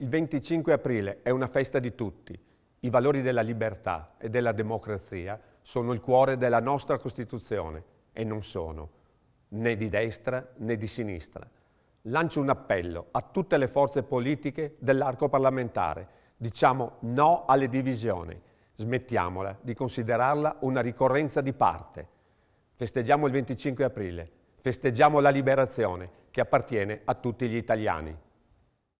Il 25 aprile è una festa di tutti. I valori della libertà e della democrazia sono il cuore della nostra Costituzione e non sono né di destra né di sinistra. Lancio un appello a tutte le forze politiche dell'arco parlamentare. Diciamo no alle divisioni. Smettiamola di considerarla una ricorrenza di parte. Festeggiamo il 25 aprile, festeggiamo la liberazione che appartiene a tutti gli italiani.